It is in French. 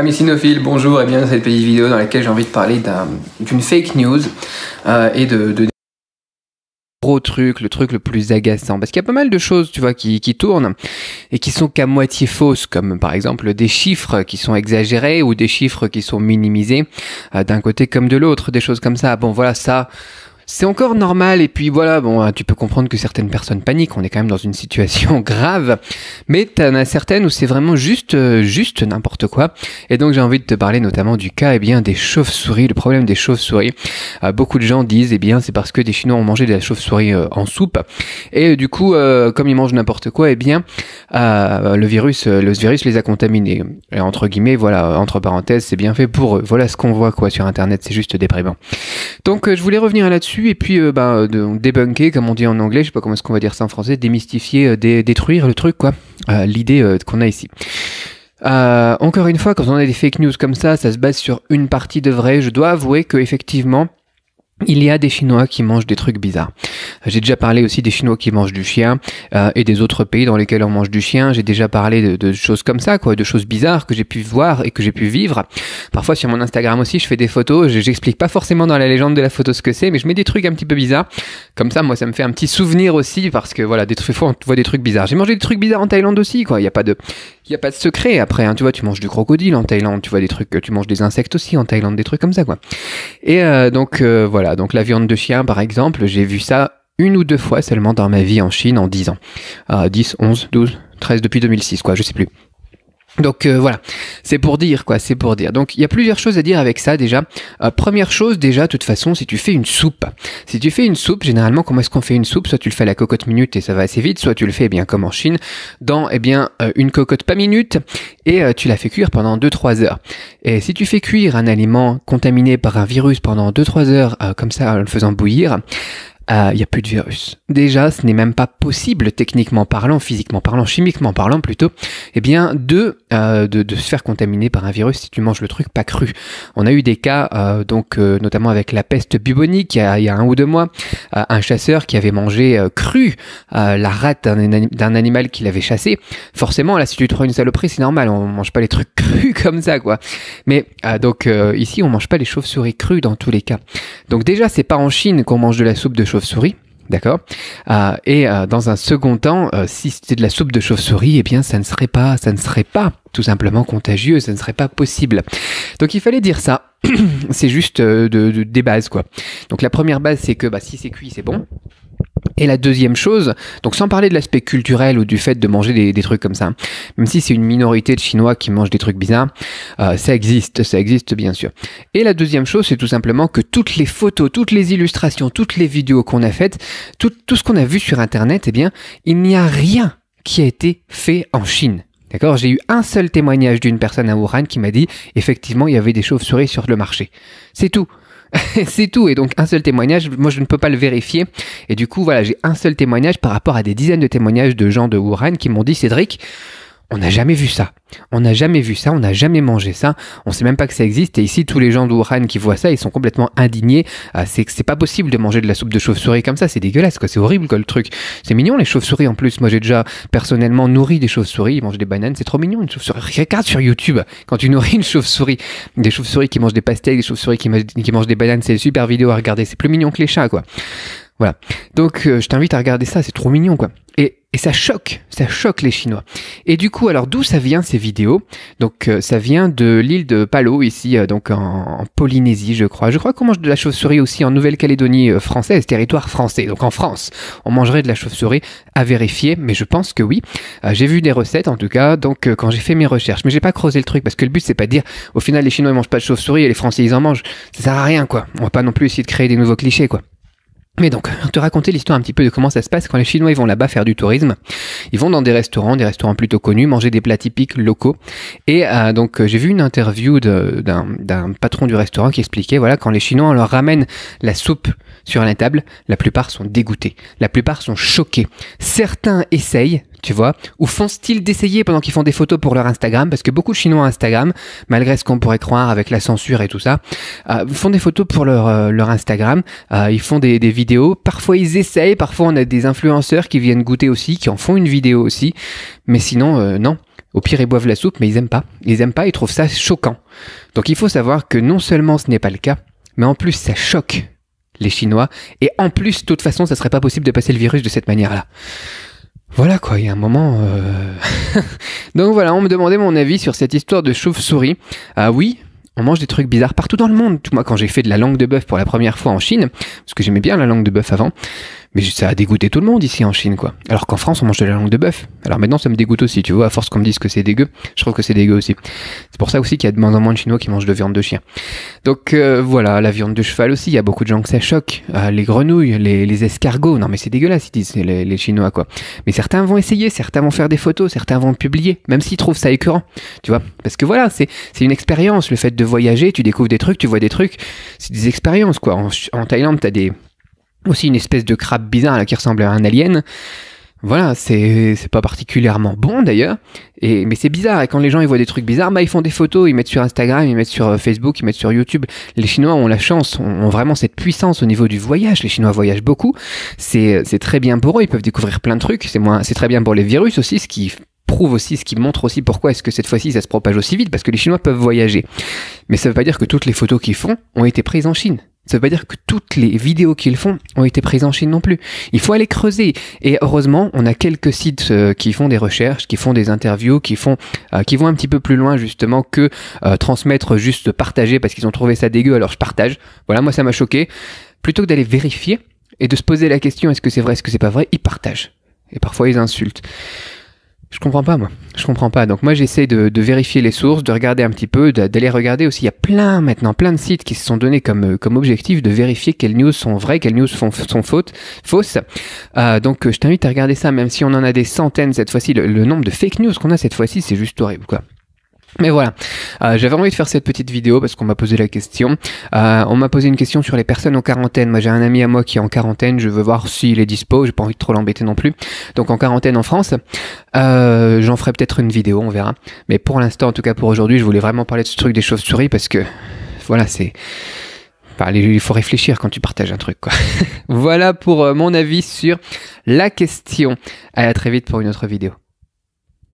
Amis bonjour et bienvenue dans cette petite vidéo dans laquelle j'ai envie de parler d'une fake news euh, et de, gros truc, le truc le plus agaçant. Parce qu'il y a pas mal de choses, tu vois, qui, qui tournent et qui sont qu'à moitié fausses, comme par exemple des chiffres qui sont exagérés ou des chiffres qui sont minimisés euh, d'un côté comme de l'autre, des choses comme ça. Bon, voilà, ça, c'est encore normal. Et puis voilà, bon, hein, tu peux comprendre que certaines personnes paniquent. On est quand même dans une situation grave. Mais t'en as certaines où c'est vraiment juste, euh, juste n'importe quoi. Et donc j'ai envie de te parler notamment du cas, eh bien, des chauves-souris, le problème des chauves-souris. Euh, beaucoup de gens disent, eh bien, c'est parce que des Chinois ont mangé de la chauve-souris euh, en soupe. Et du coup, comme ils mangent n'importe quoi, eh bien, le virus, le virus les a contaminés. entre guillemets, voilà, entre parenthèses, c'est bien fait pour eux. Voilà ce qu'on voit, quoi, sur Internet. C'est juste déprimant. Donc, je voulais revenir là-dessus et puis euh, ben, débunker, comme on dit en anglais, je sais pas comment est-ce qu'on va dire ça en français, démystifier, euh, détruire le truc, quoi. Euh, l'idée euh, qu'on a ici. encore une fois, quand on a des fake news comme ça, ça se base sur une partie de vrai. Je dois avouer que effectivement, il y a des Chinois qui mangent des trucs bizarres. J'ai déjà parlé aussi des Chinois qui mangent du chien euh, et des autres pays dans lesquels on mange du chien. J'ai déjà parlé de, choses comme ça, quoi, de choses bizarres que j'ai pu voir et que j'ai pu vivre. Parfois sur mon Instagram aussi, je fais des photos. J'explique pas forcément dans la légende de la photo ce que c'est, mais je mets des trucs un petit peu bizarres. Comme ça, moi, ça me fait un petit souvenir aussi parce que voilà, des fois on voit des trucs bizarres. J'ai mangé des trucs bizarres en Thaïlande aussi, quoi. Il y a pas de, il n'y a pas de secret après, hein, tu vois, tu manges du crocodile en Thaïlande, tu vois des trucs, tu manges des insectes aussi en Thaïlande, des trucs comme ça quoi. Et euh, donc euh, voilà, donc la viande de chien par exemple, j'ai vu ça une ou deux fois seulement dans ma vie en Chine en 10 ans. 10, 11, 12, 13 depuis 2006 quoi, je sais plus. Donc euh, voilà, c'est pour dire quoi, c'est pour dire. Donc il y a plusieurs choses à dire avec ça déjà. Euh, première chose déjà, de toute façon, si tu fais une soupe, si tu fais une soupe, généralement comment est-ce qu'on fait une soupe Soit tu le fais à la cocotte minute et ça va assez vite, soit tu le fais eh bien comme en Chine dans eh bien euh, une cocotte pas minute et tu la fais cuire pendant 2-3 heures. Et si tu fais cuire un aliment contaminé par un virus pendant 2-3 heures comme ça en le faisant bouillir, euh, il n'y a plus de virus. Déjà, ce n'est même pas possible, techniquement parlant, physiquement parlant, chimiquement parlant plutôt, eh bien, de, euh, de, de, se faire contaminer par un virus si tu manges le truc pas cru. On a eu des cas, euh, donc notamment avec la peste bubonique il y a, un ou deux mois, un chasseur qui avait mangé cru la rate d'un animal qu'il avait chassé. Forcément, là, si tu trouves une saloperie, c'est normal, on mange pas les trucs crus comme ça, quoi. Mais donc ici, on mange pas les chauves-souris crues dans tous les cas. Donc déjà, c'est pas en Chine qu'on mange de la soupe de chauves chauve-souris. D'accord euh, Et euh, dans un second temps, euh, si c'était de la soupe de chauve-souris, eh bien, ça ne serait pas, ça ne serait pas tout simplement contagieux, ça ne serait pas possible. Donc, il fallait dire ça. C'est juste de, des bases, quoi. Donc, la première base, c'est que bah, si c'est cuit, c'est bon. Et la deuxième chose, donc sans parler de l'aspect culturel ou du fait de manger des, trucs comme ça, même si c'est une minorité de Chinois qui mangent des trucs bizarres, euh, ça existe, ça existe bien sûr. Et la deuxième chose, c'est tout simplement que toutes les photos, toutes les illustrations, toutes les vidéos qu'on a faites, tout, tout ce qu'on a vu sur Internet, eh bien, il n'y a rien qui a été fait en Chine. D'accord J'ai eu un seul témoignage d'une personne à Wuhan qui m'a dit effectivement il y avait des chauves-souris sur le marché. C'est tout. c'est tout. Et donc un seul témoignage, moi je ne peux pas le vérifier. Et du coup, voilà, j'ai un seul témoignage par rapport à des dizaines de témoignages de gens de Wuhan qui m'ont dit, Cédric, on n'a jamais vu ça. On n'a jamais vu ça, on n'a jamais mangé ça, on sait même pas que ça existe. Et ici, tous les gens d'Ouran qui voient ça, ils sont complètement indignés. Ah, c'est que c'est pas possible de manger de la soupe de chauve-souris comme ça, c'est dégueulasse, quoi. C'est horrible, quoi, le truc. C'est mignon, les chauves-souris en plus. Moi, j'ai déjà personnellement nourri des chauves-souris, ils mangent des bananes, c'est trop mignon, une chauve-souris. Regarde sur YouTube, quand tu nourris une chauve-souris, des chauves-souris qui mangent des pastèques, des chauves-souris qui, mangent des bananes, c'est une super vidéo à regarder. C'est plus mignon que les chats, quoi. Voilà. Donc euh, je t'invite à regarder ça, c'est trop mignon quoi. Et, ça choque, ça choque les Chinois. Et du coup, alors d'où ça vient ces vidéos Donc euh, ça vient de l'île de Palo ici, euh, donc en, Polynésie, je crois. Je crois qu'on mange de la chauve-souris aussi en Nouvelle-Calédonie française, territoire français. Donc en France, on mangerait de la chauve-souris à vérifier, mais je pense que oui. j'ai vu des recettes en tout cas, donc quand j'ai fait mes recherches, mais j'ai pas creusé le truc parce que le but c'est pas de dire au final les Chinois ils mangent pas de chauve-souris et les Français ils en mangent. Ça sert à rien quoi. On va pas non plus essayer de créer des nouveaux clichés quoi. Mais donc, te raconter l'histoire un petit peu de comment ça se passe quand les Chinois ils vont là-bas faire du tourisme. Ils vont dans des restaurants, des restaurants plutôt connus, manger des plats typiques locaux. Et euh, donc, euh, j'ai vu une interview d'un patron du restaurant qui expliquait, voilà, quand les Chinois leur ramène la soupe sur la table, la plupart sont dégoûtés, la plupart sont choqués. Certains essayent, tu vois Ou font-ils d'essayer pendant qu'ils font des photos pour leur Instagram Parce que beaucoup de Chinois Instagram, malgré ce qu'on pourrait croire avec la censure et tout ça, euh, font des photos pour leur, euh, leur Instagram, euh, ils font des, des, vidéos, parfois ils essayent, parfois on a des influenceurs qui viennent goûter aussi, qui en font une vidéo aussi, mais sinon, euh, non. Au pire, ils boivent la soupe, mais ils aiment pas. Ils aiment pas, ils trouvent ça choquant. Donc il faut savoir que non seulement ce n'est pas le cas, mais en plus ça choque les Chinois, et en plus, de toute façon, ça serait pas possible de passer le virus de cette manière-là. Voilà quoi, il y a un moment. Euh, Donc voilà, on me demandait mon avis sur cette histoire de chauve-souris. Ah oui, on mange des trucs bizarres partout dans le monde. Moi, quand j'ai fait de la langue de bœuf pour la première fois en Chine, parce que j'aimais bien la langue de bœuf avant, mais ça a dégoûté tout le monde ici en Chine, quoi. Alors qu'en France, on mange de la langue de bœuf. Alors maintenant, ça me dégoûte aussi, tu vois, à force qu'on me dise que c'est dégueu, je trouve que c'est dégueu aussi. C'est pour ça aussi qu'il y a de moins en moins de Chinois qui mangent de viande de chien. Donc euh, voilà, la viande de cheval aussi, il y a beaucoup de gens que ça choque. Euh, les grenouilles, les, escargots, non mais c'est dégueulasse, ils disent les, Chinois, quoi. Mais certains vont essayer, certains vont faire des photos, certains vont publier, même s'ils trouvent ça écœurant, tu vois. Parce que voilà, c'est une expérience, le fait de voyager, tu découvres des trucs, tu vois des trucs, c'est des expériences, quoi. En, en Thaïlande, t'as des aussi une espèce de crabe bizarre là, qui ressemble à un alien. Voilà, c'est pas particulièrement bon d'ailleurs, et mais c'est bizarre. Et quand les gens ils voient des trucs bizarres, bah ils font des photos, ils mettent sur Instagram, ils mettent sur euh, Facebook, ils mettent sur YouTube. Les Chinois ont la chance, ont, vraiment cette puissance au niveau du voyage. Les Chinois voyagent beaucoup, c'est très bien pour eux. Ils peuvent découvrir plein de trucs. C'est moins, c'est très bien pour les virus aussi, ce qui prouve aussi, ce qui montre aussi pourquoi est-ce que cette fois-ci ça se propage aussi vite, parce que les Chinois peuvent voyager. Mais ça veut pas dire que toutes les photos qu'ils font ont été prises en Chine. Ça veut pas dire que toutes les vidéos qu'ils font ont été prises en Chine non plus. Il faut aller creuser. Et heureusement, on a quelques sites euh, qui font des recherches, qui font des interviews, qui font, euh, qui vont un petit peu plus loin justement que euh, transmettre juste partager parce qu'ils ont trouvé ça dégueu. Alors je partage. Voilà, moi ça m'a choqué. Plutôt que d'aller vérifier et de se poser la question est-ce que c'est vrai, est-ce que c'est pas vrai, ils partagent. Et parfois ils insultent. Je comprends pas, moi. Je comprends pas. Donc, moi, j'essaie de, vérifier les sources, de regarder un petit peu, d'aller regarder aussi. Il y a plein, maintenant, plein de sites qui se sont donnés comme, euh, comme objectif de vérifier quelles news sont vraies, quelles news sont fausses. Euh, donc, euh, je t'invite à regarder ça, même si on en a des centaines cette fois-ci. Le, le nombre de fake news qu'on a cette fois-ci, c'est juste horrible, quoi. Mais voilà, euh, j'avais envie de faire cette petite vidéo parce qu'on m'a posé la question. Euh, on m'a posé une question sur les personnes en quarantaine. Moi j'ai un ami à moi qui est en quarantaine, je veux voir s'il est dispo, j'ai pas envie de trop l'embêter non plus. Donc en quarantaine en France, euh, j'en ferai peut-être une vidéo, on verra. Mais pour l'instant, en tout cas pour aujourd'hui, je voulais vraiment parler de ce truc des chauves-souris parce que voilà, c'est... il faut réfléchir quand tu partages un truc. Quoi. voilà pour mon avis sur la question. à très vite pour une autre vidéo.